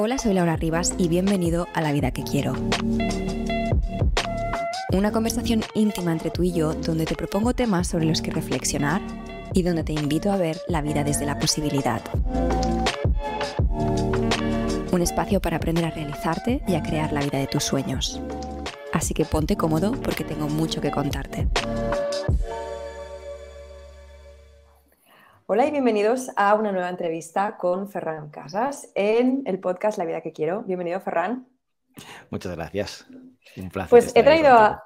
Hola, soy Laura Rivas y bienvenido a La Vida que Quiero. Una conversación íntima entre tú y yo donde te propongo temas sobre los que reflexionar y donde te invito a ver la vida desde la posibilidad. Un espacio para aprender a realizarte y a crear la vida de tus sueños. Así que ponte cómodo porque tengo mucho que contarte. Hola y bienvenidos a una nueva entrevista con Ferran Casas en el podcast La vida que quiero. Bienvenido, Ferran. Muchas gracias. Un placer. Pues he traído a...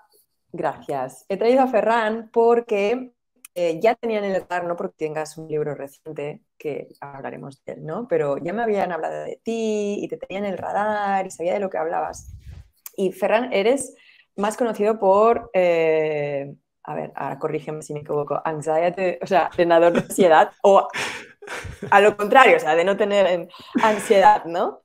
Gracias. He traído a Ferran porque eh, ya tenían en el radar, no porque tengas un libro reciente, que hablaremos de él, ¿no? Pero ya me habían hablado de ti y te tenían en el radar y sabía de lo que hablabas. Y Ferran, eres más conocido por eh, a ver, ahora corrígeme si me equivoco, anxiety, o sea, entrenador de ansiedad, o a lo contrario, o sea, de no tener ansiedad, ¿no?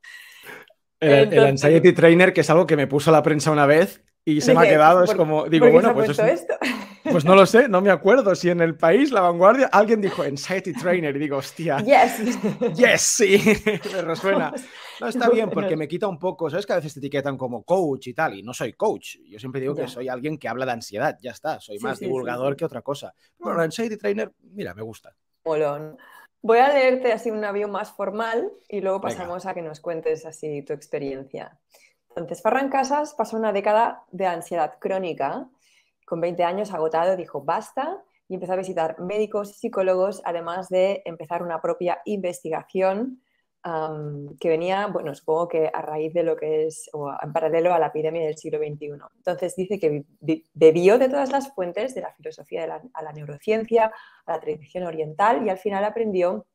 El, el anxiety trainer, que es algo que me puso la prensa una vez, y se me ha quedado, es como, digo, bueno, pues, pues no lo sé, no me acuerdo si en el país, La Vanguardia, alguien dijo Anxiety Trainer y digo, hostia. Yes. Yes, sí, me resuena. Pues, no, está bien, porque me quita un poco, ¿sabes? Que a veces te etiquetan como coach y tal, y no soy coach. Yo siempre digo que soy alguien que habla de ansiedad, ya está, soy más divulgador que otra cosa. bueno Anxiety Trainer, mira, me gusta. Olón. Voy a leerte así un avión más formal y luego pasamos a que nos cuentes así tu experiencia. Entonces, Ferran Casas pasó una década de ansiedad crónica. Con 20 años agotado, dijo basta y empezó a visitar médicos, y psicólogos, además de empezar una propia investigación que venía, bueno, supongo que a raíz de lo que es, o en paralelo a la epidemia del siglo XXI. Entonces dice que bebió de todas las fuentes, de la filosofía a la neurociencia, a la tradición oriental, y al final aprendió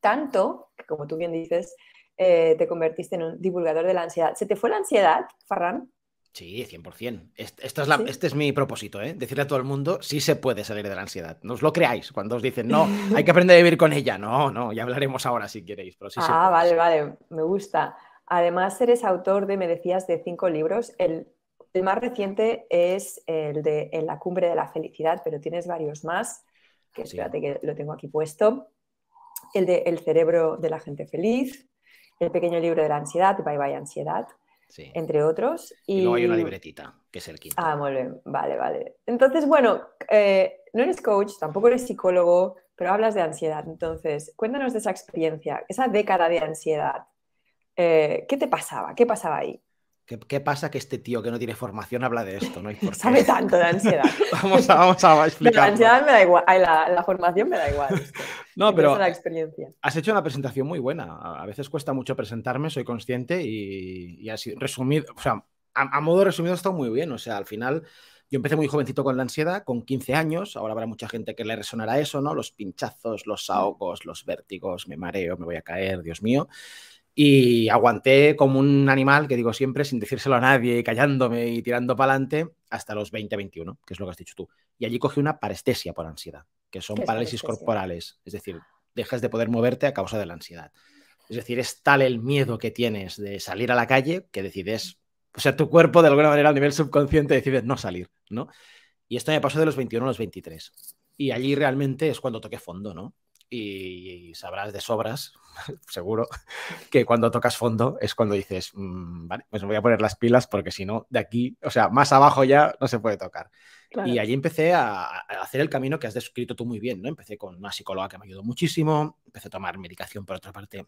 tanto, como tú bien dices, eh, te convertiste en un divulgador de la ansiedad. ¿Se te fue la ansiedad, Farran? Sí, 100%. Este, es este es mi propósito, ¿eh? decirle a todo el mundo, si se puede salir de la ansiedad. No os lo creáis cuando os dicen, no, hay que aprender a vivir con ella. No, no, ya hablaremos ahora si queréis. ah, vale, vale, me gusta. Además, eres autor de, me decías, de cinco libros. El, más reciente es el de En la cumbre de la felicidad, pero tienes varios más, que espérate que lo tengo aquí puesto. El de El cerebro de la gente feliz, el pequeño libro de la ansiedad, Bye Bye Ansiedad, entre otros. Y... luego hay una libretita, que es el quinto. Ah, muy bien, vale, vale. Entonces, bueno, eh, no eres coach, tampoco eres psicólogo, pero hablas de ansiedad. Entonces, cuéntanos de esa experiencia, esa década de ansiedad. Eh, ¿Qué te pasaba? ¿Qué pasaba ahí? ¿Qué, pasa que este tío que no tiene formación habla de esto? ¿no? Sabe tanto de ansiedad. vamos a, vamos a explicar. La ansiedad me da igual, la, formación me da igual. No, pero la experiencia. has hecho una presentación muy buena. A veces cuesta mucho presentarme, soy consciente y, así resumido, o sea, a, modo resumido está muy bien. O sea, al final yo empecé muy jovencito con la ansiedad, con 15 años. Ahora habrá mucha gente que le resonará eso, ¿no? Los pinchazos, los mm. ahogos, los vértigos, me mareo, me voy a caer, Dios mío. Y aguanté como un animal, que digo siempre, sin decírselo a nadie, callándome y tirando para adelante, hasta los 20, 21, que es lo que has dicho tú. Y allí cogí una parestesia por ansiedad, que son parálisis corporales, es decir, dejas de poder moverte a causa de la ansiedad. Es decir, es tal el miedo que tienes de salir a la calle que decides, o sea, tu cuerpo de alguna manera a nivel subconsciente decides no salir, ¿no? Y esto me pasó de los 21 a los 23. Y allí realmente es cuando toqué fondo, ¿no? y, sabrás de sobras, seguro, que cuando tocas fondo es cuando dices, mm, vale, pues me voy a poner las pilas porque si no, de aquí, o sea, más abajo ya no se puede tocar. Y allí empecé a, a, hacer el camino que has descrito tú muy bien, ¿no? Empecé con una psicóloga que me ayudó muchísimo, empecé a tomar medicación por otra parte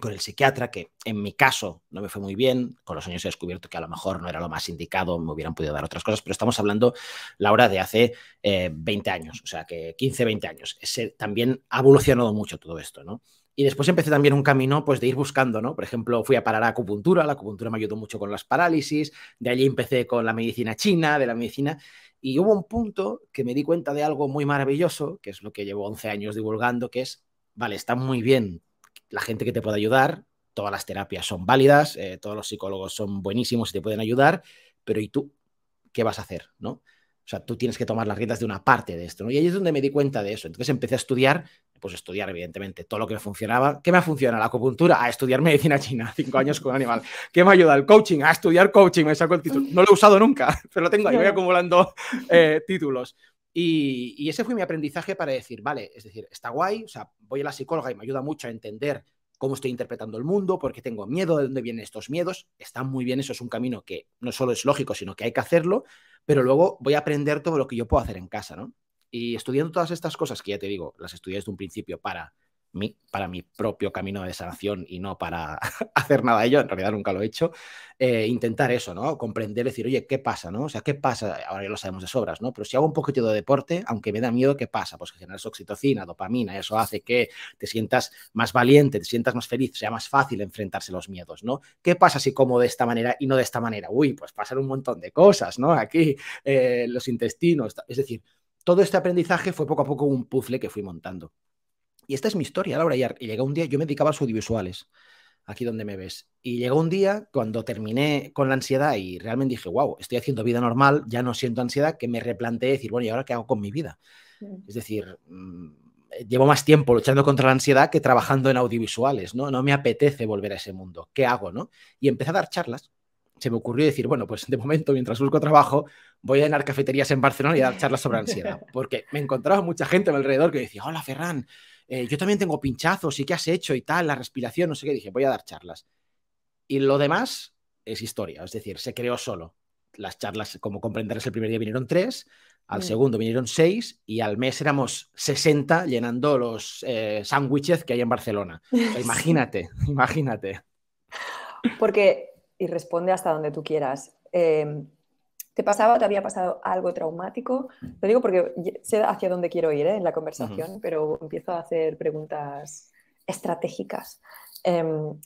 con el psiquiatra, que en mi caso no me fue muy bien, con los años he descubierto que a lo mejor no era lo más indicado, me hubieran podido dar otras cosas, pero estamos hablando, Laura, de hace 20 eh, años, o sea, que 15, 20 años. Ese, también ha evolucionado mucho todo esto, ¿no? Y después empecé también un camino pues, de ir buscando, ¿no? Por ejemplo, fui a parar a acupuntura, la acupuntura me ayudó mucho con las parálisis, de allí empecé con la medicina china, de la medicina, y hubo un punto que me di cuenta de algo muy maravilloso, que es lo que llevo 11 años divulgando, que es, vale, está muy bien la gente que te pueda ayudar, todas las terapias son válidas, eh, todos los psicólogos son buenísimos y te pueden ayudar, pero ¿y tú qué vas a hacer? ¿no? O sea, tú tienes que tomar las riendas de una parte de esto. Y ahí es donde me di cuenta de eso. Entonces empecé a estudiar, pues estudiar evidentemente todo lo que me funcionaba. ¿Qué me ha funcionado La acupuntura, a estudiar medicina china, cinco años con animal. ¿Qué me ha ayudado? El coaching, a estudiar coaching, me saco el título. No lo he usado nunca, pero lo tengo ahí, voy acumulando eh, títulos. Y, ese fue mi aprendizaje para decir, vale, es decir, está guay, o sea, voy a la psicóloga y me ayuda mucho a entender cómo estoy interpretando el mundo, porque tengo miedo, de dónde vienen estos miedos. Está muy bien, eso es un camino que no solo es lógico, sino que hay que hacerlo, pero luego voy a aprender todo lo que yo puedo hacer en casa, ¿no? Y estudiando todas estas cosas que ya te digo, las estudié desde un principio para para mi propio camino de sanación y no para hacer nada de ello, en realidad nunca lo he hecho, eh, intentar eso, ¿no? Comprender, decir, oye, ¿qué pasa, no? O sea, ¿qué pasa? Ahora ya lo sabemos de sobras, ¿no? Pero si hago un poquito de deporte, aunque me da miedo, ¿qué pasa? Pues que generas oxitocina, dopamina, eso hace que te sientas más valiente, te sientas más feliz, sea más fácil enfrentarse a los miedos, ¿no? ¿Qué pasa si como de esta manera y no de esta manera? Uy, pues pasan un montón de cosas, ¿no? Aquí, eh, los intestinos, es decir, todo este aprendizaje fue poco a poco un puzzle que fui montando. Y esta es mi historia, Laura Y llegó un día, yo me dedicaba a los audiovisuales, aquí donde me ves. Y llegó un día cuando terminé con la ansiedad y realmente dije, wow, estoy haciendo vida normal, ya no siento ansiedad, que me replanteé decir, bueno, ¿y ahora qué hago con mi vida? Mm. Es decir, mm, eh, llevo más tiempo luchando contra la ansiedad que trabajando en audiovisuales, ¿no? No me apetece volver a ese mundo. ¿Qué hago, no? Y empecé a dar charlas. Se me ocurrió decir, bueno, pues de momento, mientras busco trabajo, voy a llenar cafeterías en Barcelona y dar charlas sobre ansiedad. Porque me encontraba mucha gente a mi alrededor que decía, hola, Ferran, eh, yo también tengo pinchazos y qué has hecho y tal, la respiración, no sé qué, dije, voy a dar charlas. Y lo demás es historia, es decir, se creó solo. Las charlas, como comprenderás, el primer día vinieron tres, al mm. segundo vinieron seis y al mes éramos 60 llenando los eh, sándwiches que hay en Barcelona. imagínate, imagínate. Porque, y responde hasta donde tú quieras. Eh, ¿Te pasaba, te había pasado algo traumático? Lo digo porque sé hacia dónde quiero ir ¿eh? en la conversación, pero empiezo a hacer preguntas estratégicas. Em,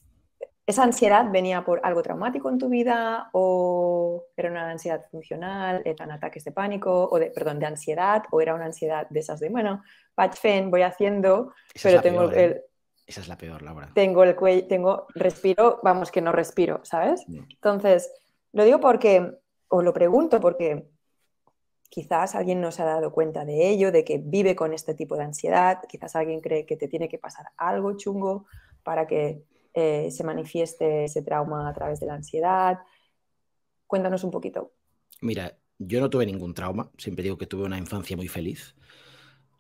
¿Esa ansiedad venía por algo traumático en tu vida o era una ansiedad funcional, eran ataques de pánico, o de, perdón, de ansiedad, o era una ansiedad de esas de, bueno, patch voy haciendo, pero tengo el... ¿eh? Esa es la peor, Laura. Tengo el cuello, tengo, respiro, vamos que no respiro, ¿sabes? Entonces, lo digo porque os lo pregunto porque quizás alguien no se ha dado cuenta de ello, de que vive con este tipo de ansiedad, quizás alguien cree que te tiene que pasar algo chungo para que eh, se manifieste ese trauma a través de la ansiedad. Cuéntanos un poquito. Mira, yo no tuve ningún trauma, siempre digo que tuve una infancia muy feliz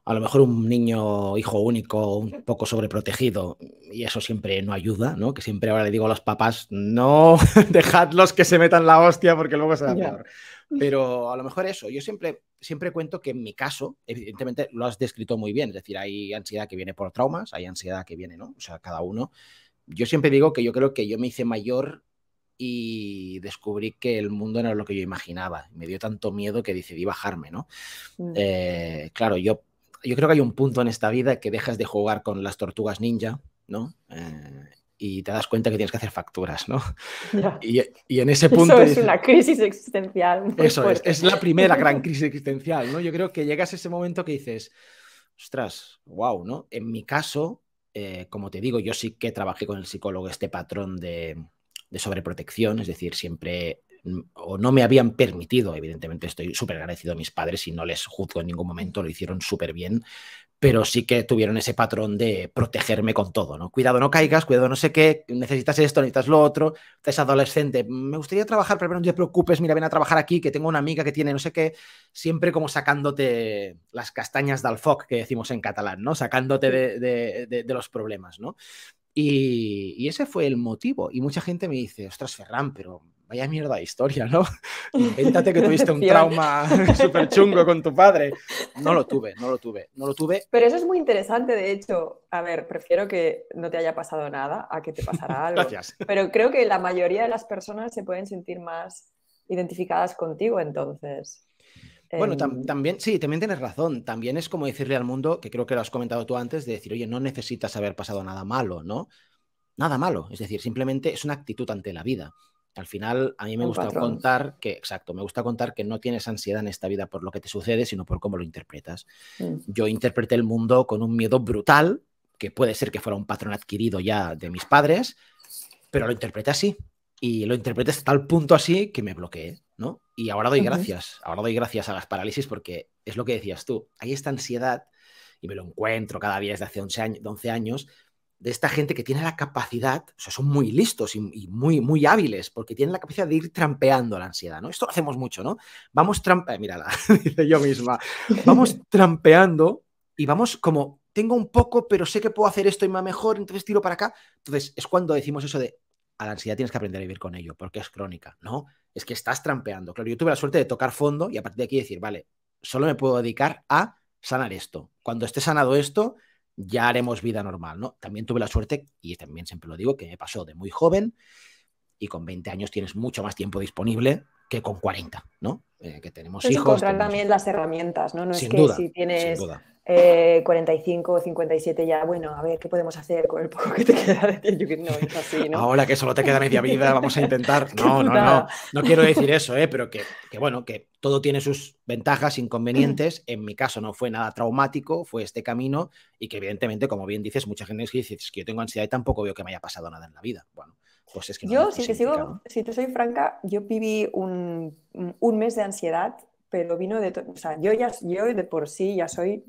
a lo mejor un niño hijo único, un poco sobreprotegido, y eso siempre no ayuda, ¿no? Que siempre ahora le digo a los papás, no dejadlos que se metan la hostia porque luego se da peor. Pero a lo mejor eso, yo siempre, siempre cuento que en mi caso, evidentemente lo has descrito muy bien, es decir, hay ansiedad que viene por traumas, hay ansiedad que viene, ¿no? O sea, cada uno. Yo siempre digo que yo creo que yo me hice mayor y descubrí que el mundo no era lo que yo imaginaba. Me dio tanto miedo que decidí bajarme, ¿no? Mm. Eh, claro, yo yo creo que hay un punto en esta vida que dejas de jugar con las tortugas ninja, ¿no? Eh, y te das cuenta que tienes que hacer facturas, ¿no? Y, en ese punto... Eso es una crisis existencial. eso es, es la primera gran crisis existencial, ¿no? Yo creo que llegas a ese momento que dices, ostras, wow, ¿no? En mi caso, eh, como te digo, yo sí que trabajé con el psicólogo este patrón de sobreprotección, es decir, siempre Mm, o no me habían permitido, evidentemente estoy súper agradecido a mis padres y no les juzgo en ningún momento, lo hicieron súper bien, pero sí que tuvieron ese patrón de protegerme con todo, ¿no? Cuidado, no caigas, cuidado, no sé qué, necesitas esto, necesitas lo otro, estás adolescente, me gustaría trabajar, pero no te preocupes, mira, ven a trabajar aquí, que tengo una amiga que tiene no sé qué, siempre como sacándote las castañas del foc, que decimos en catalán, ¿no? Sacándote de, los problemas, ¿no? Y, y, ese fue el motivo. Y mucha gente me dice, ostras, Ferran, pero vaya mierda de historia, ¿no? Invéntate que tuviste un trauma súper chungo con tu padre. No lo tuve, no lo tuve, no lo tuve. Pero eso es muy interesante, de hecho. A ver, prefiero que no te haya pasado nada a que te pasara algo. Gracias. Pero creo que la mayoría de las personas se pueden sentir más identificadas contigo, entonces. Bueno, em, también, sí, también tienes razón. También es como decirle al mundo, que creo que lo has comentado tú antes, de decir, oye, no necesitas haber pasado nada malo, ¿no? Nada malo. Es decir, simplemente es una actitud ante la vida. Al final, a mí me gusta contar que, exacto, me gusta contar que no tienes ansiedad en esta vida por lo que te sucede, sino por cómo lo interpretas. Mm. Yo interpreté el mundo con un miedo brutal, que puede ser que fuera un patrón adquirido ya de mis padres, pero lo interpreté así. Y lo interpreté hasta tal punto así que me bloqueé, ¿no? Y ahora doy gracias, ahora doy gracias a las parálisis porque es lo que decías tú, hay esta ansiedad y me lo encuentro cada día desde hace 11 años, 11 años de esta gente que tiene la capacidad, o sea, son muy listos y, muy, muy hábiles, porque tienen la capacidad de ir trampeando la ansiedad, ¿no? Esto lo hacemos mucho, ¿no? Vamos trampeando, eh, mírala, dice yo misma, vamos trampeando y vamos como, tengo un poco, pero sé que puedo hacer esto y me va mejor, entonces tiro para acá. Entonces, es cuando decimos eso de, a la ansiedad tienes que aprender a vivir con ello, porque es crónica, ¿no? Es que estás trampeando. Claro, yo tuve la suerte de tocar fondo y a partir de aquí decir, vale, solo me puedo dedicar a sanar esto. Cuando esté sanado esto, ya haremos vida normal, ¿no? También tuve la suerte, y también siempre lo digo, que me pasó de muy joven y con 20 años tienes mucho más tiempo disponible que con 40, ¿no? Eh, que tenemos hijos. Encontrar también las herramientas, ¿no? No es que si tienes 45 eh, o 57 ya, bueno, a ver, ¿qué podemos hacer con el poco que te queda de No, es así, ¿no? Ahora que solo te queda media vida, vamos a intentar. No, no, no. No quiero decir eso, eh, pero que, bueno, que todo tiene sus ventajas, inconvenientes. En mi caso no fue nada traumático, fue este camino y que evidentemente, como bien dices, mucha gente dice que yo tengo ansiedad y tampoco veo que me haya pasado nada en la vida. Bueno, pues yo, sí que si te soy franca, yo viví un, mes de ansiedad, pero vino de... O sea, yo, ya, yo de por sí ya soy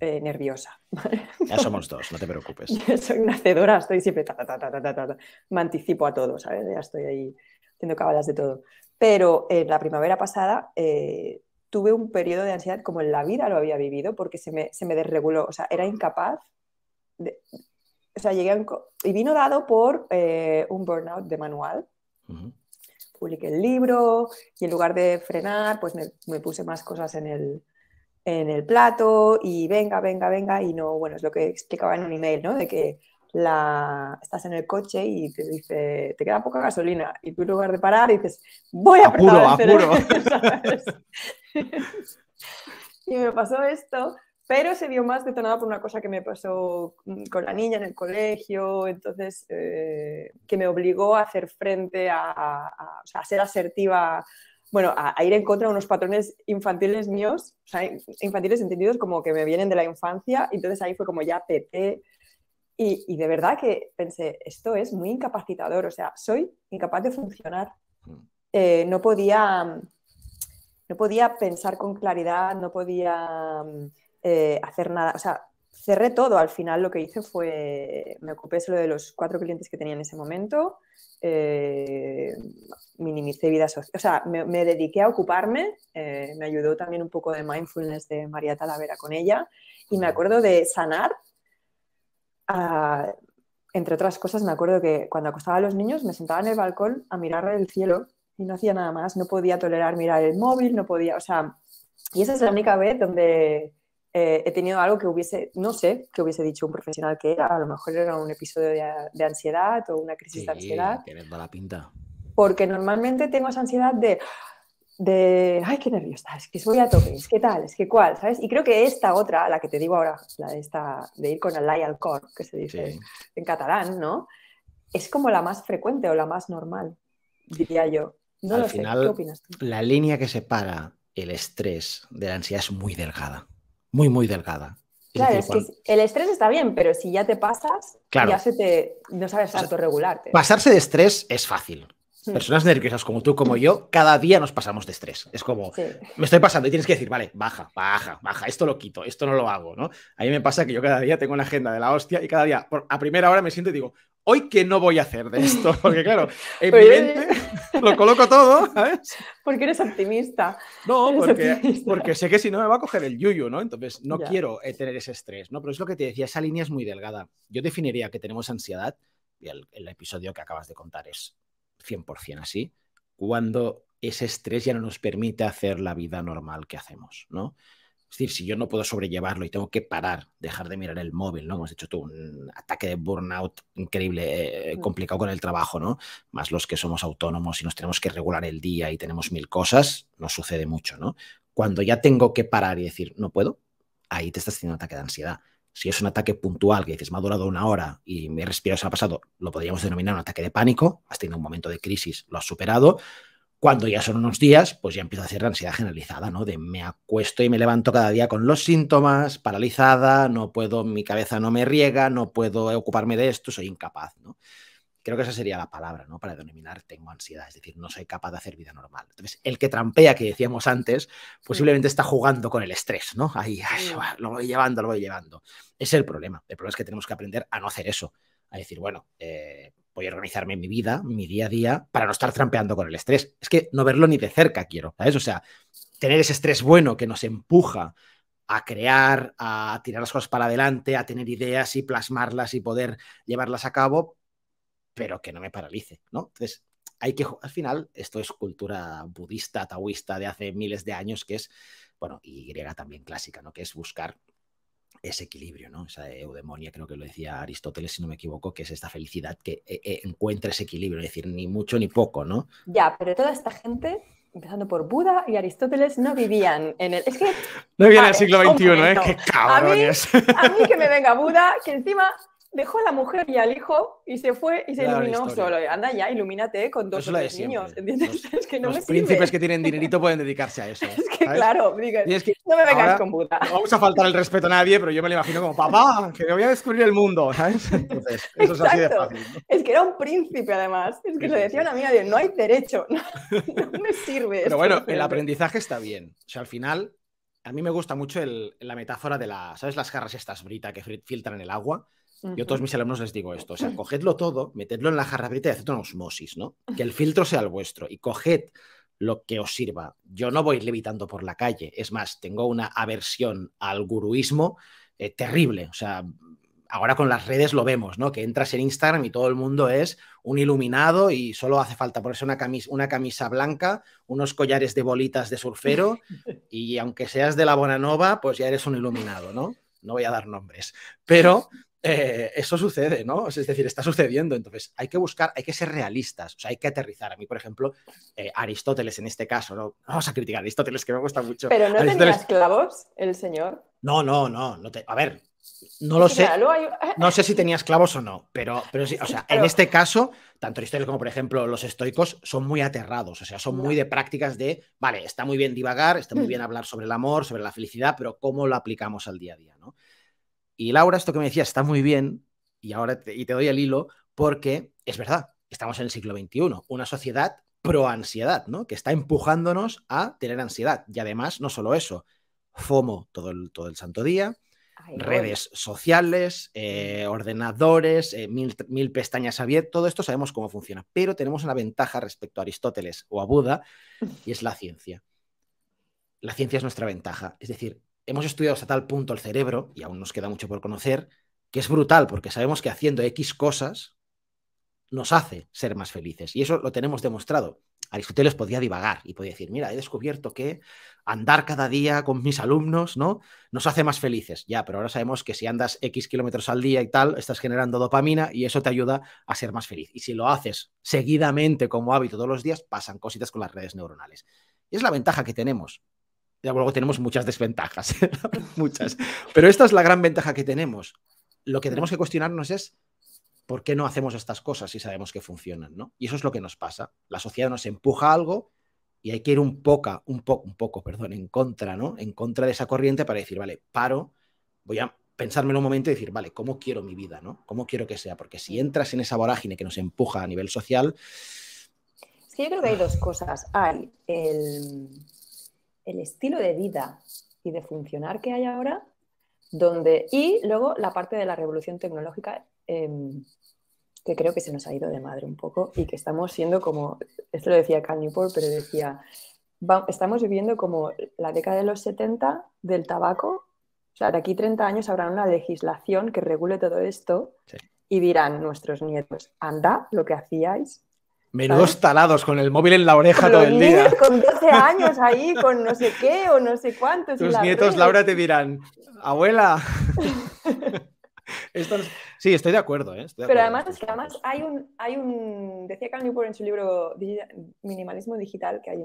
eh, nerviosa. Ya somos dos, no te preocupes. Yo soy nacedora, estoy siempre... Ta, me anticipo a todo, ¿sabes? Ya estoy ahí haciendo cabalas de todo. Pero en la primavera pasada eh, tuve un periodo de ansiedad como en la vida lo había vivido porque se me, se me desreguló, o sea, era incapaz de, o sea, llegué y vino dado por eh, un burnout de manual. Publiqué el libro y en lugar de frenar, pues me, puse más cosas en el, en el plato y venga, venga, venga, y no, bueno, es lo que explicaba en un email, ¿no? De que la, estás en el coche y te dice, te queda poca gasolina, y tú en lugar de parar dices, voy a apretar el apuro. y me pasó esto pero se vio más detonada por una cosa que me pasó mm, con la niña en el colegio, entonces eh, que me obligó a hacer frente, a, a, ser asertiva, bueno, a, ir en contra de unos patrones infantiles míos, o sea, infantiles entendidos como que me vienen de la infancia, entonces ahí fue como ya peté. Y, de verdad que pensé, esto es muy incapacitador, o sea, soy incapaz de funcionar. Mm. Eh, no podía no podía pensar con claridad, no podía eh, hacer nada. O sea, cerré todo. Al final lo que hice fue, me ocupé solo de los cuatro clientes que tenía en ese momento, eh, minimicé vida social, o sea, me, dediqué a ocuparme, eh, me ayudó también un poco de mindfulness de María Talavera con ella y me acuerdo de sanar. entre otras cosas, me acuerdo que cuando acostaba a los niños me sentaba en el balcón a mirar el cielo y no hacía nada más, no podía tolerar mirar el móvil, no podía, o sea, y esa es la única vez donde eh, he tenido algo que hubiese, no sé, que hubiese dicho un profesional que era, a lo mejor era un episodio de, ansiedad o una crisis de ansiedad. la pinta. Porque normalmente tengo esa ansiedad de, de, ay, qué nerviosa, es que soy a tope, qué que tal, es que cual, ¿sabes? Y creo que esta otra, la que te digo ahora, la de, esta, de ir con el lie al cor, que se dice en catalán, ¿no? Es como la más frecuente o la más normal, diría yo. No ¿qué opinas tú? La línea que separa el estrés de la ansiedad es muy delgada muy, muy delgada. Claro, es, que el estrés está bien, pero si ya te pasas, ya se te, no sabes regular. Pasarse de estrés es fácil. Hmm. Personas nerviosas como tú, como yo, cada día nos pasamos de estrés. Es como, me estoy pasando y tienes que decir, vale, baja, baja, baja, esto lo quito, esto no lo hago, ¿no? A mí me pasa que yo cada día tengo una agenda de la hostia y cada día, a primera hora me siento y digo, hoy que no voy a hacer de esto, porque claro, en lo coloco todo, ¿eh? Porque eres optimista. No, porque, sé que si no me va a coger el yuyu, ¿no? Entonces no quiero eh, tener ese estrés, ¿no? Pero es lo que te decía, esa línea es muy delgada. Yo definiría que tenemos ansiedad, y el, el episodio que acabas de contar es 100% así, cuando ese estrés ya no nos permite hacer la vida normal que hacemos, ¿no? Es decir, si yo no puedo sobrellevarlo y tengo que parar, dejar de mirar el móvil, ¿no? Hemos dicho tú un ataque de burnout increíble, eh, mm. complicado con el trabajo, ¿no? Más los que somos autónomos y nos tenemos que regular el día y tenemos mil cosas, nos sucede mucho, ¿no? Cuando ya tengo que parar y decir, no puedo, ahí te estás haciendo un ataque de ansiedad. Si es un ataque puntual que dices, me ha durado una hora y mi respiración se ha pasado, lo podríamos denominar un ataque de pánico, has tenido un momento de crisis, lo has superado, cuando ya son unos días, pues ya empieza a la ansiedad generalizada, ¿no? De me acuesto y me levanto cada día con los síntomas, paralizada, no puedo, mi cabeza no me riega, no puedo ocuparme de esto, soy incapaz, ¿no? Creo que esa sería la palabra, ¿no? Para denominar tengo ansiedad, es decir, no soy capaz de hacer vida normal. Entonces, el que trampea, que decíamos antes, posiblemente está jugando con el estrés, ¿no? Ahí, lo voy llevando, lo voy llevando. Es el problema. El problema es que tenemos que aprender a no hacer eso, a decir, bueno, eh, voy a organizarme mi vida, mi día a día, para no estar trampeando con el estrés. Es que no verlo ni de cerca quiero, ¿sabes? O sea, tener ese estrés bueno que nos empuja a crear, a tirar las cosas para adelante, a tener ideas y plasmarlas y poder llevarlas a cabo, pero que no me paralice, ¿no? Entonces, hay que, al final, esto es cultura budista, taoísta de hace miles de años, que es, bueno, y griega también clásica, ¿no? Que es buscar ese equilibrio, ¿no? Esa eudemonia, creo que lo decía Aristóteles, si no me equivoco, que es esta felicidad que eh, eh, encuentra ese equilibrio, es decir, ni mucho ni poco, ¿no? Ya, pero toda esta gente, empezando por Buda y Aristóteles, no vivían en el... Es que... No vivían en el siglo XXI, ¿eh? ¡Qué cabrón! a mí que me venga Buda, que encima dejó a la mujer y al hijo y se fue y se iluminó solo. Anda ya, ilumínate con dos niños. Los, es que no príncipes que tienen dinerito pueden dedicarse a eso. es que claro, no me vengas con puta. No vamos a faltar el respeto a nadie, pero yo me lo imagino como papá, que me voy a descubrir el mundo, ¿sabes? Entonces, eso es así de fácil. Es que era un príncipe además. Es que se decía una amiga de no hay derecho, no, me sirve. Pero bueno, el aprendizaje está bien. O sea, al final a mí me gusta mucho el, la metáfora de la, ¿sabes? Las garras estas brita que filtran el agua. Yo a todos mis alumnos les digo esto, o sea, cogedlo todo, metedlo en la jarra y haced una osmosis, ¿no? Que el filtro sea el vuestro y coged lo que os sirva. Yo no voy levitando por la calle, es más, tengo una aversión al guruismo eh, terrible, o sea, ahora con las redes lo vemos, ¿no? Que entras en Instagram y todo el mundo es un iluminado y solo hace falta ponerse una camisa, una camisa blanca, unos collares de bolitas de surfero y aunque seas de la Bonanova, pues ya eres un iluminado, ¿no? no voy a dar nombres, pero eh, eso sucede, ¿no? Es decir, está sucediendo. Entonces, hay que buscar, hay que ser realistas, o sea, hay que aterrizar. A mí, por ejemplo, eh, Aristóteles en este caso, ¿no? Vamos a criticar a Aristóteles, que me gusta mucho. ¿Pero no tenía esclavos el señor? No, no, no. A ver, no lo sé. No sé si tenía esclavos o no, pero, pero sí, o sea, en este caso, tanto Aristóteles como, por ejemplo, los estoicos son muy aterrados, o sea, son muy de prácticas de, vale, está muy bien divagar, está muy hmm. bien hablar sobre el amor, sobre la felicidad, pero ¿cómo lo aplicamos al día a día? ¿no? Y Laura, esto que me decías está muy bien, y ahora te, y te doy el hilo, porque es verdad, estamos en el siglo XXI, una sociedad pro ansiedad, ¿no? Que está empujándonos a tener ansiedad. Y además, no solo eso, FOMO todo el, todo el santo día, redes sociales, eh, ordenadores, eh, mil, mil, pestañas abiertas, todo esto sabemos cómo funciona, pero tenemos una ventaja respecto a Aristóteles o a Buda y es la ciencia. La ciencia es nuestra ventaja, es decir, hemos estudiado hasta tal punto el cerebro, y aún nos queda mucho por conocer, que es brutal, porque sabemos que haciendo X cosas nos hace ser más felices. Y eso lo tenemos demostrado. Aristóteles podía divagar y podía decir, mira, he descubierto que andar cada día con mis alumnos, ¿no? Nos hace más felices. Ya, pero ahora sabemos que si andas X kilómetros al día y tal, estás generando dopamina y eso te ayuda a ser más feliz. Y si lo haces seguidamente como hábito todos los días, pasan cositas con las redes neuronales. Y es la ventaja que tenemos. Ya luego tenemos muchas desventajas, muchas. Pero esta es la gran ventaja que tenemos. Lo que tenemos que cuestionarnos es por qué no hacemos estas cosas si sabemos que funcionan, ¿no? Y eso es lo que nos pasa. La sociedad nos empuja algo y hay que ir un poco, un poco, un poco, perdón, en contra, ¿no? En contra de esa corriente para decir, vale, paro, voy a pensármelo un momento y decir, vale, ¿cómo quiero mi vida? ¿no? ¿Cómo quiero que sea? Porque si entras en esa vorágine que nos empuja a nivel social... sí yo creo que hay dos cosas. Hay ah, el, el estilo de vida y de funcionar que hay ahora, donde, y luego la parte de la revolución tecnológica, em, que creo que se nos ha ido de madre un poco y que estamos siendo como, esto lo decía Cal Newport, pero decía, estamos viviendo como la década de los 70 del tabaco, o sea, de aquí 30 años habrá una legislación que regule todo esto. y dirán nuestros nietos, anda, lo que hacíais Menudos talados con el móvil en la oreja todo el día. Con 12 años ahí, con no sé qué o no sé cuántos. Tus nietos, Laura, te dirán, abuela. Sí, estoy de acuerdo. ¿eh? Pero además, que además hay un, hay un, decía Cal Newport en su libro Minimalismo Digital, que hay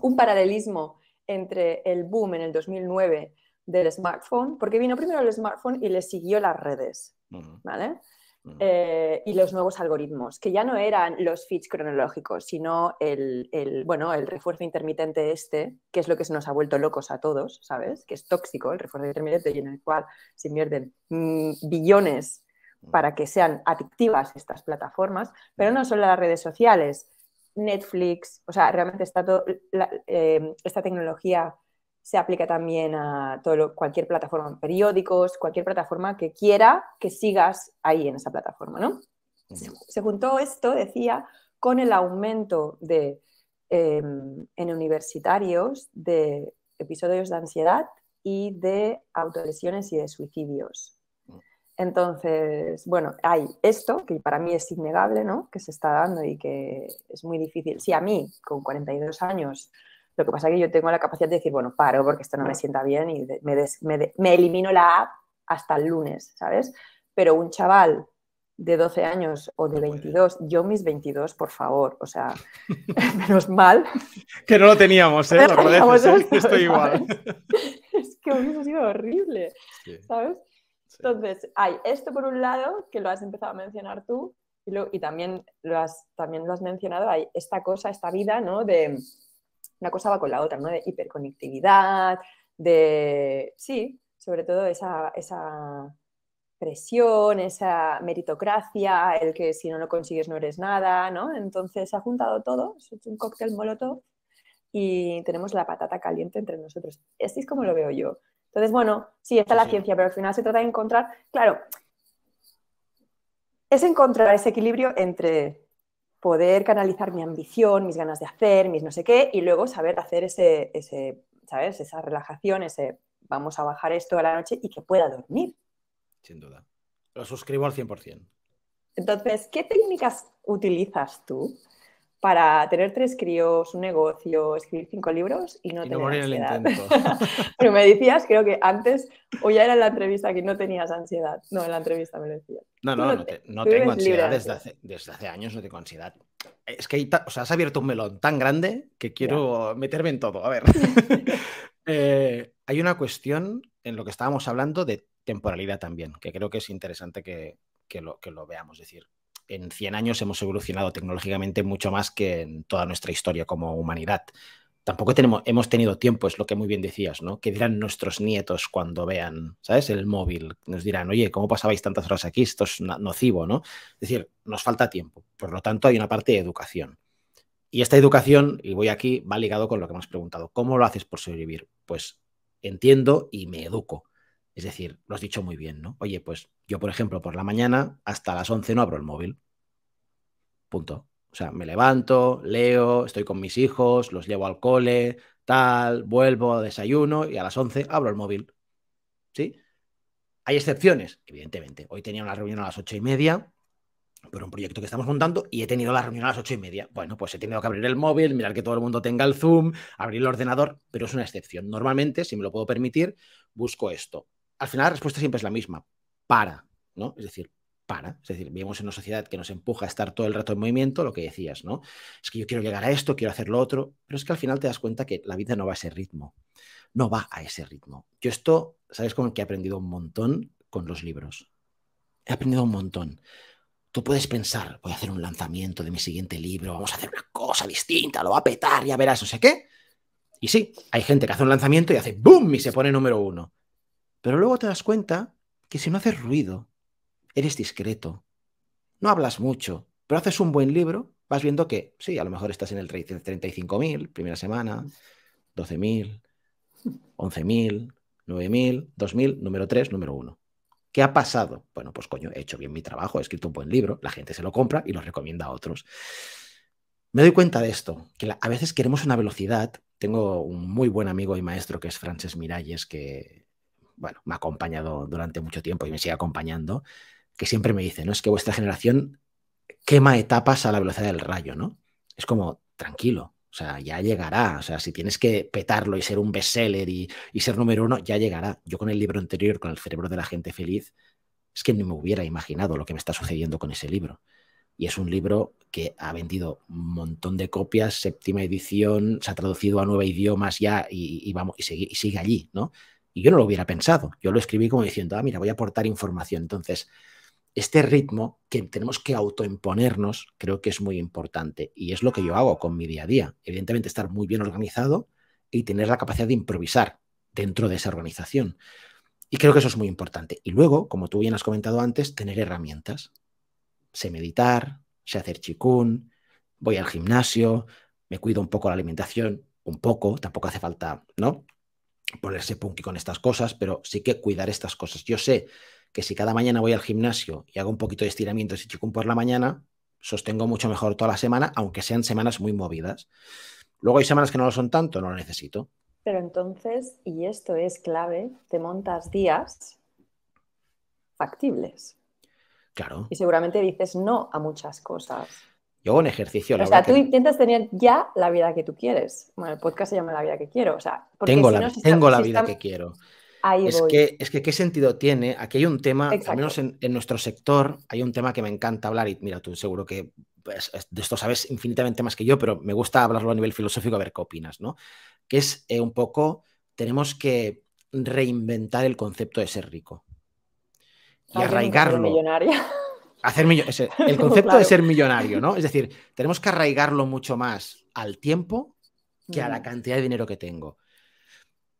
un, paralelismo entre el boom en el 2009 del smartphone, porque vino primero el smartphone y le siguió las redes, ¿vale? Mm. Eh, y los nuevos algoritmos, que ya no eran los feeds cronológicos, sino el, bueno, el refuerzo intermitente este, que es lo que se nos ha vuelto locos a todos, ¿sabes? Que es tóxico el refuerzo intermitente y en el cual se invierten mm, billones mm. para que sean adictivas estas plataformas, pero no solo las redes sociales, Netflix, o sea, realmente está eh, esta tecnología se aplica también a todo cualquier plataforma, periódicos, cualquier plataforma que quiera que sigas ahí en esa plataforma, ¿no? Se, juntó esto, decía, con el aumento de, em, en universitarios de episodios de ansiedad y de autolesiones y de suicidios. Mm. Entonces, bueno, hay esto, que para mí es innegable, ¿no? Que se está dando y que es muy difícil. Si sí, a mí, con 42 años, lo que pasa es que yo tengo la capacidad de decir, bueno, paro porque esto no me sienta bien y me, elimino la app hasta el lunes, ¿sabes? Pero un chaval de 12 años o de 22, yo mis 22, por favor, o sea, menos mal. Que no lo teníamos, ¿eh? Lo teníamos esto, estoy igual. Es que hubiese sido horrible, ¿sabes? Entonces, hay esto por un lado, que lo has empezado a mencionar tú, y, también, lo has, también lo has mencionado, hay esta cosa, esta vida, ¿no? De, una cosa va con la otra, ¿no? De hiperconectividad, de, sí, sobre todo esa, presión, esa meritocracia, el que si no lo consigues no eres nada, ¿no? Entonces se ha juntado todo, es un cóctel molotov y tenemos la patata caliente entre nosotros. Así es como lo veo yo. Entonces, bueno, sí, está la ciencia, pero al final se trata de encontrar, claro, es encontrar ese equilibrio entre poder canalizar mi ambición, mis ganas de hacer, mis no sé qué, y luego saber hacer ese, ese ¿sabes? Esa relajación, ese vamos a bajar esto a la noche y que pueda dormir. Sin duda. Lo suscribo al 100%. Entonces, ¿qué técnicas utilizas tú? para tener tres críos, un negocio, escribir cinco libros y no, y no tener morir ansiedad. El intento. Pero me decías, creo que antes, o ya era en la entrevista que no tenías ansiedad. No, en la entrevista me lo decías. No, no, no, tengo ansiedad desde hace, desde hace, años, no tengo ansiedad. Es que o sea, has abierto un melón tan grande que quiero meterme en todo. A ver. Eh, hay una cuestión en lo que estábamos hablando de temporalidad también, que creo que es interesante que, que, lo, que lo veamos. decir, en 100 años hemos evolucionado tecnológicamente mucho más que en toda nuestra historia como humanidad. Tampoco tenemos, hemos tenido tiempo, es lo que muy bien decías, ¿no? Que dirán nuestros nietos cuando vean, ¿sabes? El móvil, nos dirán, oye, ¿cómo pasabais tantas horas aquí? Esto es nocivo, ¿no? Es decir, nos falta tiempo. Por lo tanto, hay una parte de educación. Y esta educación, y voy aquí, va ligado con lo que hemos preguntado. ¿Cómo lo haces por sobrevivir? Pues entiendo y me educo. Es decir, lo has dicho muy bien, ¿no? Oye, pues yo, por ejemplo, por la mañana hasta las 11 no abro el móvil. Punto. O sea, me levanto, leo, estoy con mis hijos, los llevo al cole, tal, vuelvo, desayuno y a las 11 abro el móvil. ¿Sí? Hay excepciones, evidentemente. Hoy tenía una reunión a las 8 y media por un proyecto que estamos montando y he tenido la reunión a las 8 y media. Bueno, pues he tenido que abrir el móvil, mirar que todo el mundo tenga el Zoom, abrir el ordenador, pero es una excepción. Normalmente, si me lo puedo permitir, busco esto al final la respuesta siempre es la misma, para, ¿no? Es decir, para. Es decir, vivimos en una sociedad que nos empuja a estar todo el rato en movimiento, lo que decías, ¿no? Es que yo quiero llegar a esto, quiero hacer lo otro, pero es que al final te das cuenta que la vida no va a ese ritmo, no va a ese ritmo. Yo esto, ¿sabes con que he aprendido un montón con los libros? He aprendido un montón. Tú puedes pensar, voy a hacer un lanzamiento de mi siguiente libro, vamos a hacer una cosa distinta, lo va a petar, ya verás, no sé qué. Y sí, hay gente que hace un lanzamiento y hace ¡boom! y se pone número uno. Pero luego te das cuenta que si no haces ruido, eres discreto, no hablas mucho, pero haces un buen libro, vas viendo que sí, a lo mejor estás en el 35.000, primera semana, 12.000, 11.000, 9.000, 2.000, número 3, número 1. ¿Qué ha pasado? Bueno, pues coño, he hecho bien mi trabajo, he escrito un buen libro, la gente se lo compra y lo recomienda a otros. Me doy cuenta de esto, que a veces queremos una velocidad. Tengo un muy buen amigo y maestro que es Frances Miralles, que bueno, me ha acompañado durante mucho tiempo y me sigue acompañando, que siempre me dice, ¿no? Es que vuestra generación quema etapas a la velocidad del rayo, ¿no? Es como, tranquilo, o sea, ya llegará. O sea, si tienes que petarlo y ser un bestseller y, y ser número uno, ya llegará. Yo con el libro anterior, con El cerebro de la gente feliz, es que no me hubiera imaginado lo que me está sucediendo con ese libro. Y es un libro que ha vendido un montón de copias, séptima edición, se ha traducido a nueve idiomas ya y, vamos, y sigue allí, ¿no? Y yo no lo hubiera pensado. Yo lo escribí como diciendo, ah, mira, voy a aportar información. Entonces, este ritmo que tenemos que autoimponernos creo que es muy importante y es lo que yo hago con mi día a día. Evidentemente, estar muy bien organizado y tener la capacidad de improvisar dentro de esa organización. Y creo que eso es muy importante. Y luego, como tú bien has comentado antes, tener herramientas. Sé meditar, sé hacer chikun, voy al gimnasio, me cuido un poco la alimentación, un poco, tampoco hace falta, ¿no? ponerse punky con estas cosas, pero sí que cuidar estas cosas. Yo sé que si cada mañana voy al gimnasio y hago un poquito de estiramientos y chikung por la mañana, sostengo mucho mejor toda la semana, aunque sean semanas muy movidas. Luego hay semanas que no lo son tanto, no lo necesito. Pero entonces, y esto es clave, te montas días factibles. Claro. Y seguramente dices no a muchas cosas. Yo un ejercicio. La o sea, tú intentas tener ya la vida que tú quieres. Bueno, el podcast se llama La vida que quiero. O sea, tengo la, tengo la vida que quiero. es, Que, es que qué sentido tiene. Aquí hay un tema, al menos en, nuestro sector, hay un tema que me encanta hablar y mira, tú seguro que pues, de esto sabes infinitamente más que yo, pero me gusta hablarlo a nivel filosófico a ver qué opinas, ¿no? Que es eh, un poco, tenemos que reinventar el concepto de ser rico y arraigarlo. Hacer el concepto de ser millonario, ¿no? Es decir, tenemos que arraigarlo mucho más al tiempo que a la cantidad de dinero que tengo.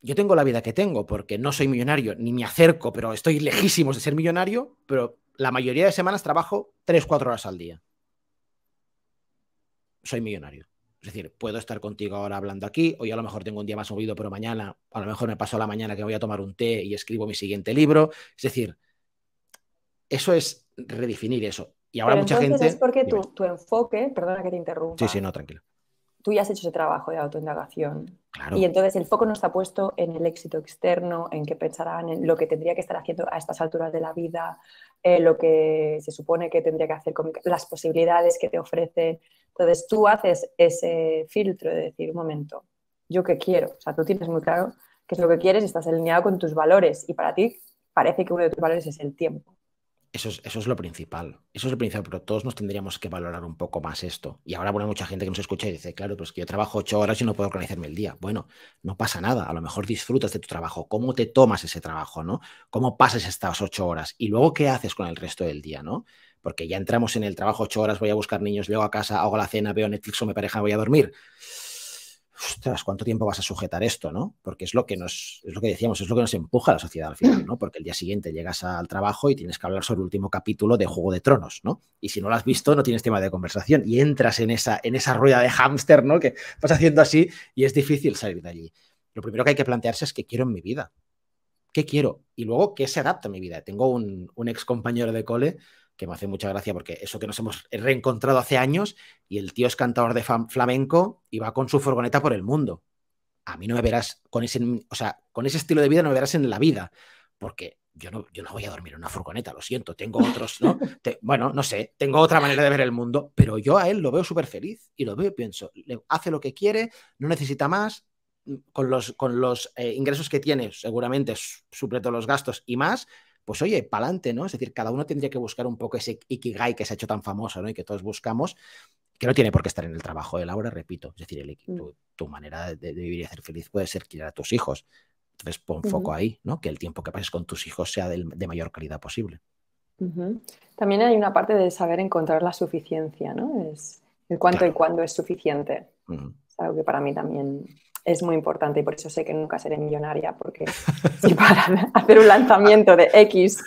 Yo tengo la vida que tengo porque no soy millonario, ni me acerco, pero estoy lejísimos de ser millonario, pero la mayoría de semanas trabajo 3-4 horas al día. Soy millonario. Es decir, puedo estar contigo ahora hablando aquí, hoy a lo mejor tengo un día más movido, pero mañana, a lo mejor me paso la mañana que voy a tomar un té y escribo mi siguiente libro. Es decir, eso es redefinir eso. Y ahora mucha gente. Es porque tu, enfoque, perdona que te interrumpa. Sí, sí, no, tranquilo. Tú ya has hecho ese trabajo de autoindagación. Claro. Y entonces el foco no está puesto en el éxito externo, en qué pensarán, en lo que tendría que estar haciendo a estas alturas de la vida, eh, lo que se supone que tendría que hacer con las posibilidades que te ofrecen. Entonces tú haces ese filtro de decir, un momento, ¿yo qué quiero? O sea, tú tienes muy claro qué es lo que quieres, estás alineado con tus valores y para ti parece que uno de tus valores es el tiempo. Eso es, lo principal. Eso es lo principal, pero todos nos tendríamos que valorar un poco más esto. Y ahora, bueno, mucha gente que nos escucha y dice, claro, pues que yo trabajo ocho horas y no puedo organizarme el día. Bueno, no pasa nada. A lo mejor disfrutas de tu trabajo. ¿Cómo te tomas ese trabajo, no? ¿Cómo pasas estas ocho horas? Y luego, ¿qué haces con el resto del día, no? Porque ya entramos en el trabajo ocho horas, voy a buscar niños, llego a casa, hago la cena, veo Netflix o mi pareja, voy a dormir ostras, ¿cuánto tiempo vas a sujetar esto, no? Porque es lo que nos, es lo que decíamos, es lo que nos empuja a la sociedad al final, ¿no? Porque el día siguiente llegas al trabajo y tienes que hablar sobre el último capítulo de Juego de Tronos, ¿no? Y si no lo has visto, no tienes tema de conversación y entras en esa, en esa rueda de hámster, ¿no? Que vas haciendo así y es difícil salir de allí. Lo primero que hay que plantearse es qué quiero en mi vida, qué quiero y luego qué se adapta a mi vida. Tengo un, un ex compañero de cole que me hace mucha gracia porque eso que nos hemos reencontrado hace años y el tío es cantador de flamenco y va con su furgoneta por el mundo. A mí no me verás con ese, o sea, con ese estilo de vida no me verás en la vida, porque yo no, yo no voy a dormir en una furgoneta, lo siento, tengo otros, ¿no? bueno, no sé, tengo otra manera de ver el mundo, pero yo a él lo veo súper feliz y lo veo y pienso, hace lo que quiere, no necesita más, mm, con los, con los eh, ingresos que tiene, seguramente supleto todos los gastos y más, pues oye, pa'lante, ¿no? Es decir, cada uno tendría que buscar un poco ese ikigai que se ha hecho tan famoso, ¿no? Y que todos buscamos, que no tiene por qué estar en el trabajo de Laura, repito. Es decir, mm. tu, manera de, vivir y hacer feliz puede ser criar a tus hijos. Entonces, pon foco ahí, ¿no? Que el tiempo que pases con tus hijos sea de mayor calidad posible. También hay una parte de saber encontrar la suficiencia, ¿no? Es el cuánto y cuándo es suficiente. Es algo que para mí también es muy importante y por eso sé que nunca seré millonaria, porque si para hacer un lanzamiento de X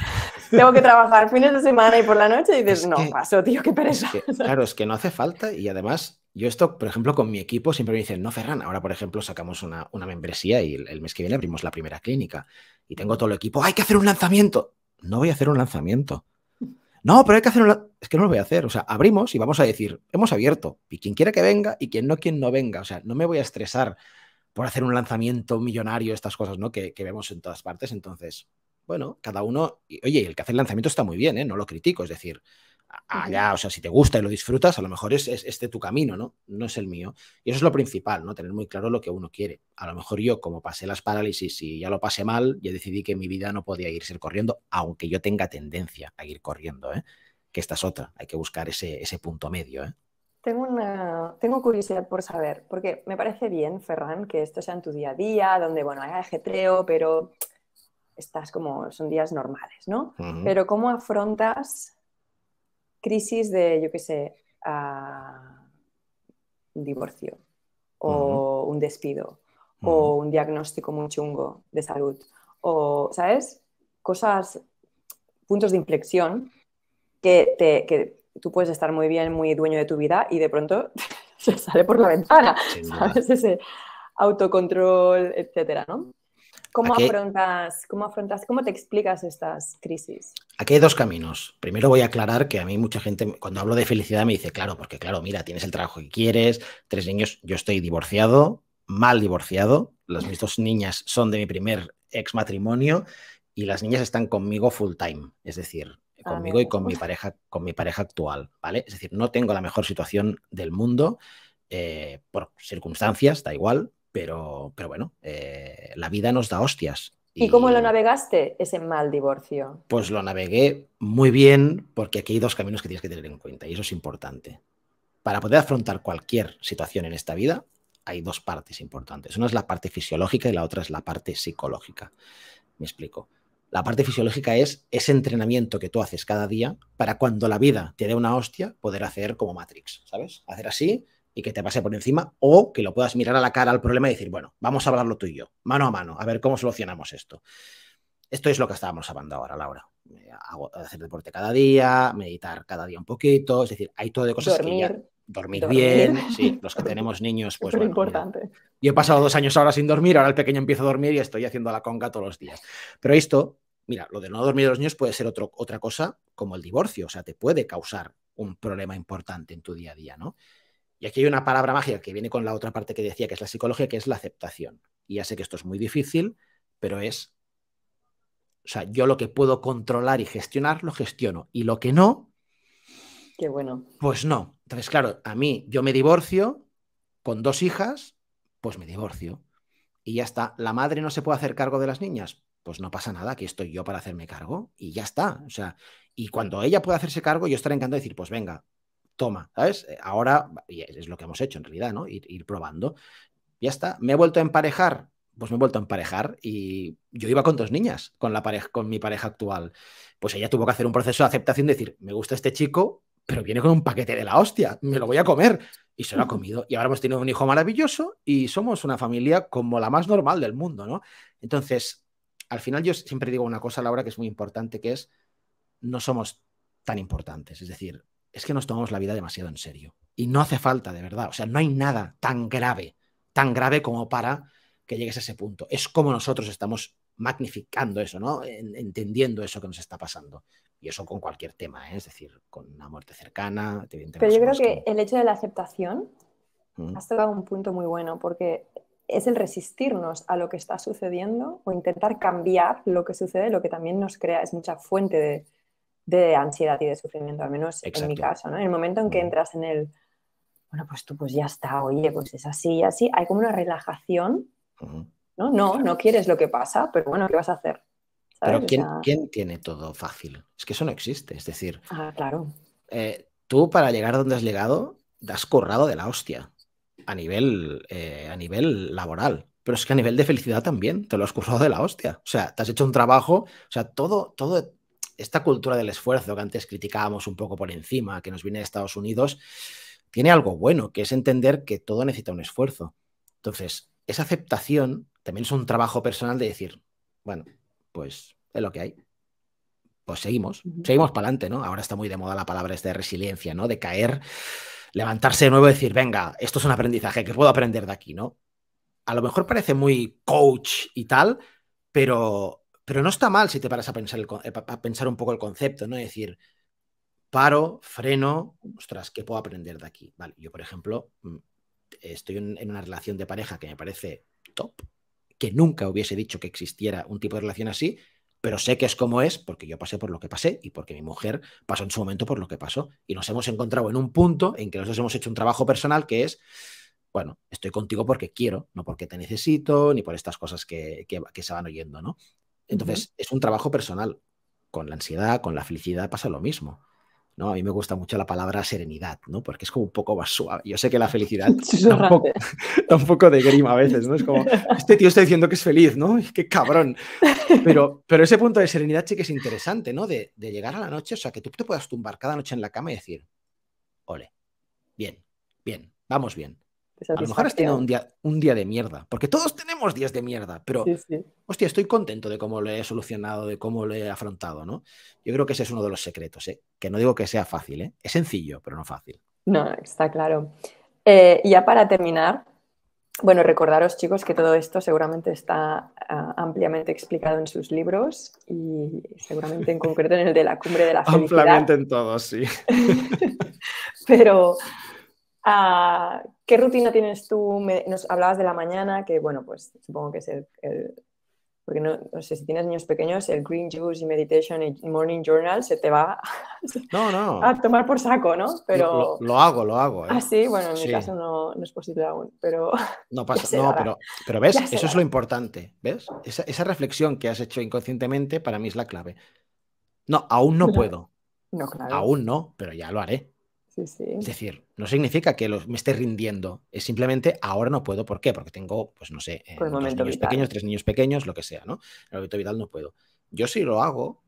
tengo que trabajar fines de semana y por la noche y dices, no, paso, tío, qué pereza. claro, es que no hace falta y además yo esto, por ejemplo, con mi equipo siempre me dicen, no, Ferran, ahora, por ejemplo, sacamos una, membresía y el, mes que viene abrimos la primera clínica y tengo todo el equipo, hay que hacer un lanzamiento. No voy a hacer un lanzamiento. No, pero hay que hacer un... Es que no lo voy a hacer. O sea, abrimos y vamos a decir, hemos abierto. Y quien quiera que venga y quien no, quien no venga. O sea, no me voy a estresar por hacer un lanzamiento millonario, estas cosas ¿no? que, vemos en todas partes. Entonces, bueno, cada uno, y, oye, el que hace el lanzamiento está muy bien, ¿eh? no lo critico, es decir, allá, o sea, si te gusta y lo disfrutas, a lo mejor es, este tu camino, ¿no? No es el mío. Y eso es lo principal, ¿no? Tener muy claro lo que uno quiere. A lo mejor yo, como pasé las parálisis y ya lo pasé mal, ya decidí que mi vida no podía irse corriendo, aunque yo tenga tendencia a ir corriendo, ¿eh? Que esta es otra, hay que buscar ese, ese punto medio, ¿eh? Tengo, una, tengo curiosidad por saber, porque me parece bien, Ferran, que esto sea en tu día a día, donde, bueno, hay ajetreo, pero estás como, son días normales, ¿no? Pero ¿cómo afrontas crisis de, yo qué sé, ah, un divorcio o un despido o un diagnóstico muy chungo de salud o, ¿sabes? Cosas, puntos de inflexión que te, que tú puedes estar muy bien, muy dueño de tu vida y de pronto se sale por la ventana, ¿sabes? Ese autocontrol, etcétera, ¿Cómo afrontas, cómo afrontas, cómo te explicas estas crisis? Aquí hay dos caminos. Primero voy a aclarar que a mí mucha gente, cuando hablo de felicidad, me dice, claro, porque claro, mira, tienes el trabajo que quieres, tres niños, yo estoy divorciado, mal divorciado, las mis dos niñas son de mi primer ex matrimonio y las niñas están conmigo full time, es decir, Ah, conmigo y con mi pareja, con mi pareja actual, ¿vale? Es decir, no tengo la mejor situación del mundo eh, por circunstancias, da igual, pero, bueno, eh, la vida nos da hostias. Y, ¿Y cómo lo navegaste ese mal divorcio? Pues lo navegué muy bien porque aquí hay dos caminos que tienes que tener en cuenta y eso es importante. Para poder afrontar cualquier situación en esta vida, hay dos partes importantes. Una es la parte fisiológica y la otra es la parte psicológica. Me explico. La parte fisiológica es ese entrenamiento que tú haces cada día para cuando la vida te dé una hostia poder hacer como Matrix, ¿sabes? Hacer así y que te pase por encima o que lo puedas mirar a la cara al problema y decir, bueno, vamos a hablarlo tú y yo, mano a mano, a ver cómo solucionamos esto. Esto es lo que estábamos hablando ahora, Laura. hacer deporte cada día, meditar cada día un poquito, es decir, hay todo de cosas dormir, que dormir, bien, sí, los que tenemos niños, pues muy importante. yo he pasado dos años ahora sin dormir, ahora el pequeño empieza a dormir y estoy haciendo la conga todos los días. Pero esto mira, lo de no dormir de los niños puede ser otra cosa como el divorcio, o sea, te puede causar un problema importante en tu día a día, ¿no? Y aquí hay una palabra mágica que viene con la otra parte que decía, que es la psicología, que es la aceptación. Y ya sé que esto es muy difícil, pero es, o sea, yo lo que puedo controlar y gestionar, lo gestiono. Y lo que no... Qué bueno. Pues no. Entonces, claro, a mí yo me divorcio con dos hijas, pues me divorcio. Y ya está. ¿La madre no se puede hacer cargo de las niñas? pues no pasa nada, aquí estoy yo para hacerme cargo y ya está. O sea, y cuando ella pueda hacerse cargo, yo estaré encantado de decir, pues venga, toma, ¿sabes? Eh, ahora, es lo que hemos hecho en realidad, ¿no? Ir, probando. Ya está, me he vuelto a emparejar, pues me he vuelto a emparejar y yo iba con dos niñas, con, la pareja, con mi pareja actual. Pues ella tuvo que hacer un proceso de aceptación, de decir, me gusta este chico, pero viene con un paquete de la hostia, me lo voy a comer. Y se lo ha comido. Y ahora hemos tenido un hijo maravilloso y somos una familia como la más normal del mundo, ¿no? Entonces, al final yo siempre digo una cosa, Laura, que es muy importante, que es, no somos tan importantes. Es decir, es que nos tomamos la vida demasiado en serio. Y no hace falta, de verdad. O sea, no hay nada tan grave, tan grave como para que llegues a ese punto. Es como nosotros estamos magnificando eso, ¿no? Entendiendo eso que nos está pasando. Y eso con cualquier tema, ¿eh? es decir, con una muerte cercana, Pero yo creo que, el hecho de la aceptación mm. has tocado un punto muy bueno, porque es el resistirnos a lo que está sucediendo o intentar cambiar lo que sucede, lo que también nos crea, es mucha fuente de, ansiedad y de sufrimiento, al menos en mi caso. ¿no? En el momento en que entras en el, bueno, pues tú pues ya está, oye, pues es así y así, hay como una relajación, ¿no? No, no quieres lo que pasa, pero bueno, ¿qué vas a hacer? Pero ¿quién, tiene todo fácil? Es que eso no existe, es decir... Ah, claro. Eh, tú para llegar donde has llegado, has corrado de la hostia a nivel, eh, a nivel laboral, pero es que a nivel de felicidad también, te lo has currado de la hostia. O sea, te has hecho un trabajo, o sea, todo, todo esta cultura del esfuerzo que antes criticábamos un poco por encima, que nos viene de Estados Unidos, tiene algo bueno, que es entender que todo necesita un esfuerzo. Entonces, esa aceptación también es un trabajo personal de decir, bueno, pues es lo que hay. Pues seguimos, seguimos para adelante, ¿no? Ahora está muy de moda la palabra esta de resiliencia, ¿no? De caer levantarse de nuevo y decir, venga, esto es un aprendizaje que puedo aprender de aquí, ¿no? A lo mejor parece muy coach y tal, pero, pero no está mal si te paras a pensar, eh, a pensar un poco el concepto, ¿no? Es decir, paro, freno, ostras, ¿qué puedo aprender de aquí? Vale, yo, por ejemplo, mm, estoy en una relación de pareja que me parece top, que nunca hubiese dicho que existiera un tipo de relación así, pero sé que es como es porque yo pasé por lo que pasé y porque mi mujer pasó en su momento por lo que pasó. Y nos hemos encontrado en un punto en que nosotros hemos hecho un trabajo personal que es, bueno, estoy contigo porque quiero, no porque te necesito, ni por estas cosas que, que, se van oyendo, ¿no? Entonces, es un trabajo personal. Con la ansiedad, con la felicidad pasa lo mismo. ¿no? A mí me gusta mucho la palabra serenidad, ¿no? Porque es como un poco más suave. Yo sé que la felicidad un poco de grima a veces, ¿no? Es como, este tío está diciendo que es feliz, ¿no? ¡Qué cabrón! Pero, pero ese punto de serenidad sí que es interesante, ¿no? De, de llegar a la noche, o sea, que tú te puedas tumbar cada noche en la cama y decir, ole, bien, bien, vamos bien. A lo mejor has tenido un día, un día de mierda, porque todos tenemos días de mierda, pero hostia, estoy contento de cómo lo he solucionado, de cómo lo he afrontado, ¿no? Yo creo que ese es uno de los secretos, ¿eh? que no digo que sea fácil, ¿eh? es sencillo, pero no fácil. No, está claro. Eh, ya para terminar, bueno, recordaros chicos que todo esto seguramente está ah, ampliamente explicado en sus libros y seguramente en concreto en el de la cumbre de la felicidad. Ampliamente en todos, sí. Pero ah, ¿Qué rutina tienes tú? nos hablabas de la mañana, que bueno, pues supongo que es el, porque no, sé si tienes niños pequeños, el Green Juice y Meditation y Morning Journal se te va a tomar por saco, ¿no? Pero... Lo, hago, lo hago. ¿eh? Ah, sí, bueno, en mi caso no, es posible aún, pero... No pasa, no, pero, ves, eso es lo importante, ¿ves? Esa, esa, reflexión que has hecho inconscientemente para mí es la clave. No, aún no puedo. No, claro. Aún no, pero ya lo haré. Es decir, no significa que me esté rindiendo, es simplemente ahora no puedo. ¿Por qué? Porque tengo, pues no sé, eh, pues, pequeños, tres niños pequeños, lo que sea, ¿no? En el momento vital no puedo. Yo sí lo hago,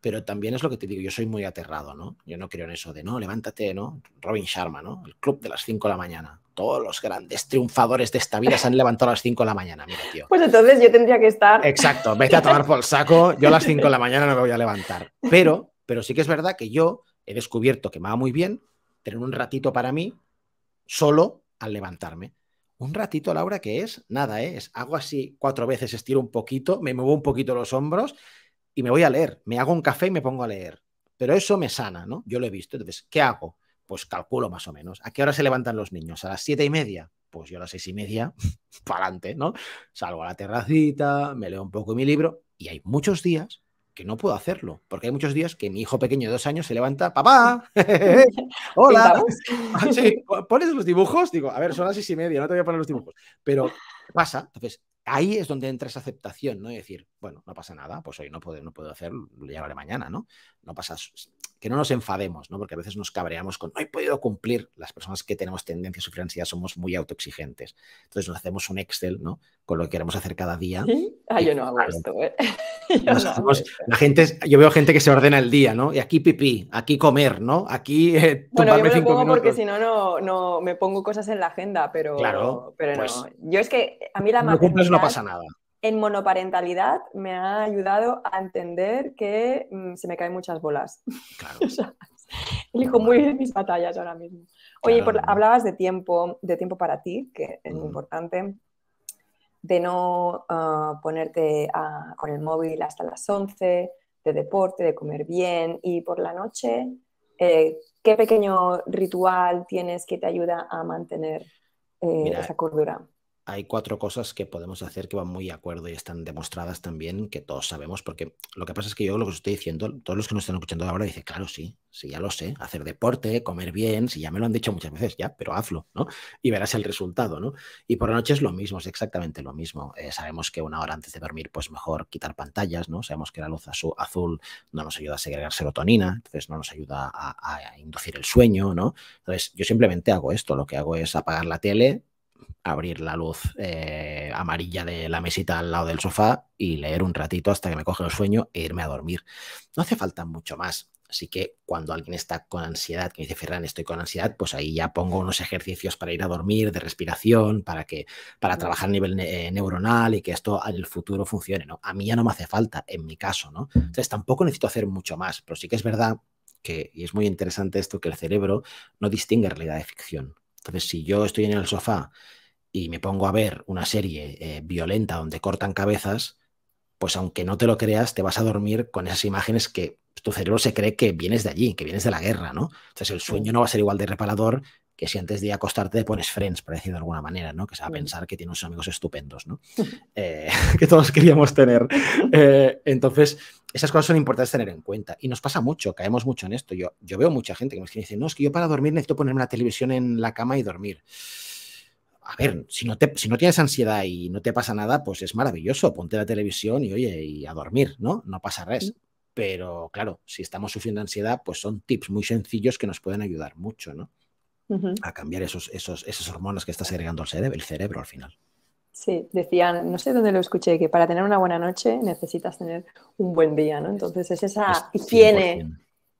pero también es lo que te digo, yo soy muy aterrado, ¿no? Yo no creo en eso de, no, levántate, ¿no? Robin Sharma, ¿no? El club de las 5 de la mañana. Todos los grandes triunfadores de esta vida se han levantado a las 5 de la mañana, mira, tío. Pues entonces yo tendría que estar... Exacto, vete a tomar por el saco, yo a las 5 de la mañana no me voy a levantar. Pero, pero sí que es verdad que yo he descubierto que me va muy bien tener un ratito para mí solo al levantarme. Un ratito, Laura, que es nada, ¿eh? es hago así cuatro veces, estiro un poquito, me muevo un poquito los hombros y me voy a leer. Me hago un café y me pongo a leer. Pero eso me sana, ¿no? Yo lo he visto. Entonces, ¿qué hago? Pues calculo más o menos. ¿A qué hora se levantan los niños? ¿A las siete y media? Pues yo a las seis y media, para adelante, ¿no? Salgo a la terracita, me leo un poco mi libro y hay muchos días que no puedo hacerlo, porque hay muchos días que mi hijo pequeño de dos años se levanta, papá, hola, ah, pones los dibujos, digo, a ver, son las seis y media, no te voy a poner los dibujos, pero pasa, entonces ahí es donde entra esa aceptación, ¿no? decir, bueno, no pasa nada, pues hoy no puedo, no puedo hacerlo, ya lo llevaré mañana, ¿no? No pasa, que no nos enfademos, ¿no? Porque a veces nos cabreamos con, no he podido cumplir. Las personas que tenemos tendencia a sufrir ansiedad somos muy autoexigentes. Entonces nos hacemos un Excel, ¿no? Con lo que queremos hacer cada día. Ah, yo no hago esto, ¿eh? yo, La gente, yo veo gente que se ordena el día, ¿no? Y aquí pipí, aquí comer, ¿no? Aquí eh, Bueno, yo me pongo porque si no, no, me pongo cosas en la agenda, pero, claro, pero no. Pues yo es que a mí la no No cumples, no pasa nada en monoparentalidad me ha ayudado a entender que mm, se me caen muchas bolas. Claro. elijo muy bien mis batallas ahora mismo. Oye, hablabas de tiempo, de tiempo para ti, que es importante, de no ah, ponerte con el móvil hasta las 11, de deporte, de comer bien y por la noche, eh, ¿qué pequeño ritual tienes que te ayuda a mantener eh, esa cordura? hay cuatro cosas que podemos hacer que van muy de acuerdo y están demostradas también, que todos sabemos, porque lo que pasa es que yo lo que os estoy diciendo, todos los que nos están escuchando ahora dicen, claro, sí, sí, ya lo sé, hacer deporte, comer bien, si ya me lo han dicho muchas veces, ya, pero hazlo, ¿no? Y verás el resultado, ¿no? Y por la noche es lo mismo, es exactamente lo mismo. Eh, sabemos que una hora antes de dormir, pues mejor quitar pantallas, ¿no? Sabemos que la luz azul, no nos ayuda a segregar serotonina, entonces no nos ayuda a inducir el sueño, ¿no? Entonces, yo simplemente hago esto, lo que hago es apagar la tele, abrir la luz eh, amarilla de la mesita al lado del sofá y leer un ratito hasta que me coge el sueño e irme a dormir. No hace falta mucho más. Así que cuando alguien está con ansiedad, que me dice Ferran, estoy con ansiedad, pues ahí ya pongo unos ejercicios para ir a dormir, de respiración, para que, para trabajar a nivel eh, neuronal y que esto en el futuro funcione. ¿no? A mí ya no me hace falta, en mi caso, ¿no? Entonces tampoco necesito hacer mucho más, pero sí que es verdad que, y es muy interesante esto, que el cerebro no distingue realidad de ficción. Entonces, si yo estoy en el sofá y me pongo a ver una serie eh, violenta donde cortan cabezas, pues aunque no te lo creas, te vas a dormir con esas imágenes que tu cerebro se cree que vienes de allí, que vienes de la guerra, ¿no? Entonces el sueño no va a ser igual de reparador que si antes de acostarte pones friends, por decirlo de alguna manera, ¿no? Que se va a pensar que tiene unos amigos estupendos, ¿no? Eh, que todos queríamos tener. Eh, entonces, esas cosas son importantes tener en cuenta. Y nos pasa mucho, caemos mucho en esto. Yo, yo veo mucha gente que me dice, no, es que yo para dormir necesito ponerme la televisión en la cama y dormir. A ver, si no, si no tienes ansiedad y no te pasa nada, pues es maravilloso. Ponte la televisión y oye, y a dormir, ¿no? No pasa res. Pero claro, si estamos sufriendo ansiedad, pues son tips muy sencillos que nos pueden ayudar mucho, ¿no? a cambiar esos, esas hormonas que está segregando el cerebro, al final. Sí, decían, no sé dónde lo escuché, que para tener una buena noche necesitas tener un buen día, ¿no? Entonces es esa higiene,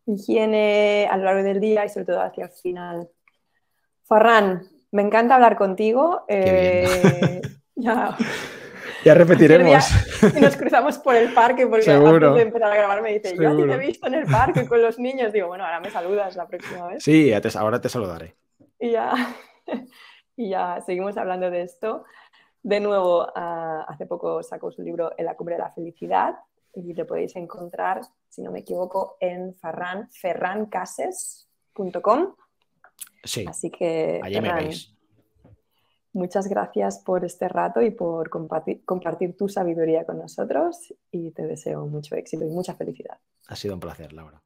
higiene a lo largo del día y sobre todo hacia el final. Farran, me encanta hablar contigo. Eh, Ya repetiremos. Y nos cruzamos por el parque porque Seguro. antes de empezar a grabar me dice, yo te he visto en el parque con los niños. Digo, bueno, ahora me saludas la próxima vez. Sí, ahora te saludaré. Y ya, y ya seguimos hablando de esto. De nuevo, ah, hace poco sacó su libro En la cumbre de la felicidad y lo podéis encontrar, si no me equivoco, en ferrancases.com. Sí. Así que. me veis. Muchas gracias por este rato y por compartir, tu sabiduría con nosotros y te deseo mucho éxito y mucha felicidad. Ha sido un placer, Laura.